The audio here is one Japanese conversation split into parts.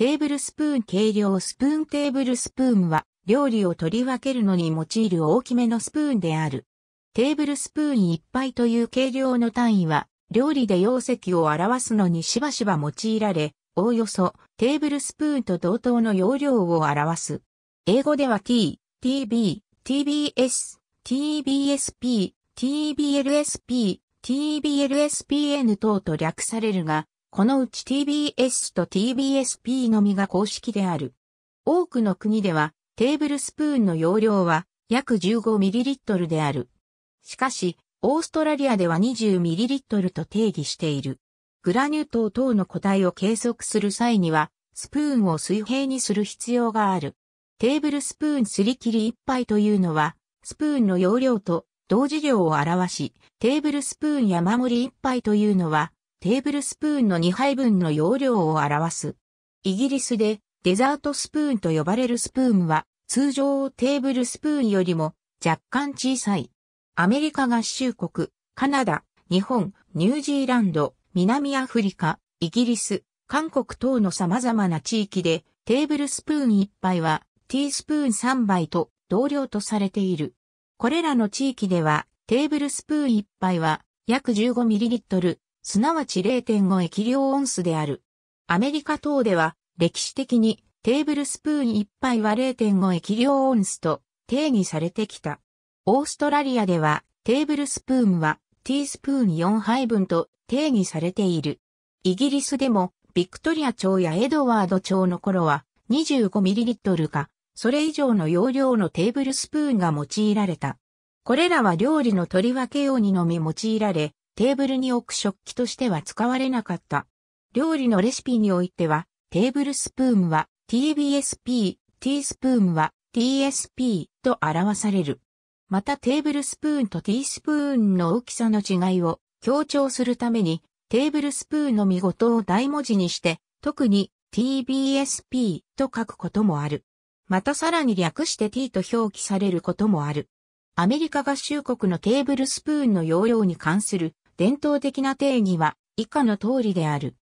テーブルスプーン軽量スプーンテーブルスプーンは料理を取り分けるのに用いる大きめのスプーンである。テーブルスプーン1杯という軽量の単位は料理で容積を表すのにしばしば用いられ、おおよそテーブルスプーンと同等の容量を表す。英語では t, tb, tbs, tbsp, tblsp, tblspn 等と略されるが、このうち TBS と TBSP のみが公式である。多くの国ではテーブルスプーンの容量は約 15ml である。しかし、オーストラリアでは 20ml と定義している。グラニュー糖等の個体を計測する際には、スプーンを水平にする必要がある。テーブルスプーンすり切り1杯というのは、スプーンの容量と同時量を表し、テーブルスプーン山盛り1杯というのは、テーブルスプーンの2杯分の容量を表す。イギリスでデザートスプーンと呼ばれるスプーンは通常テーブルスプーンよりも若干小さい。アメリカ合衆国、カナダ、日本、ニュージーランド、南アフリカ、イギリス、韓国等の様々な地域でテーブルスプーン1杯はティースプーン3杯と同量とされている。これらの地域ではテーブルスプーン1杯は約 15ml、すなわち0.5液量オンスである。アメリカ等では、歴史的にテーブルスプーン1杯は0.5液量オンスと定義されてきた。オーストラリアでは、テーブルスプーンはティースプーン4杯分と定義されている。イギリスでも、ビクトリア朝やエドワード朝の頃は 25ml か、それ以上の容量のテーブルスプーンが用いられた。これらは料理の取り分け用にのみ用いられ、テーブルに置く食器としては使われなかった。料理のレシピにおいては、テーブルスプーンは TBSP、ティースプーンは TSP と表される。またテーブルスプーンとティースプーンの大きさの違いを強調するために、テーブルスプーンの見事を大文字にして、特に TBSP と書くこともある。またさらに略して T と表記されることもある。アメリカ合衆国のテーブルスプーンの容量に関する伝統的な定義は以下の通りである。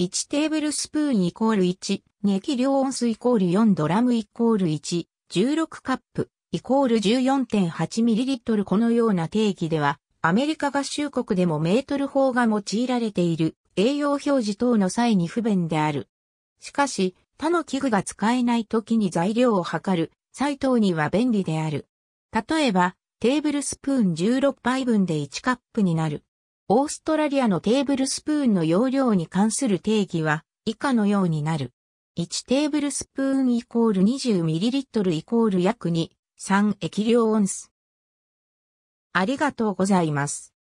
1テーブルスプーンイコール1、熱気量温水イコール4ドラムイコール1、16カップイコール 14.8ml このような定義では、アメリカ合衆国でもメートル法が用いられている栄養表示等の際に不便である。しかし、他の器具が使えない時に材料を測る、サ等には便利である。例えば、テーブルスプーン16杯分で1カップになる。オーストラリアのテーブルスプーンの容量に関する定義は以下のようになる。1テーブルスプーンイコール 20ml イコール約2、3液量オンス。ありがとうございます。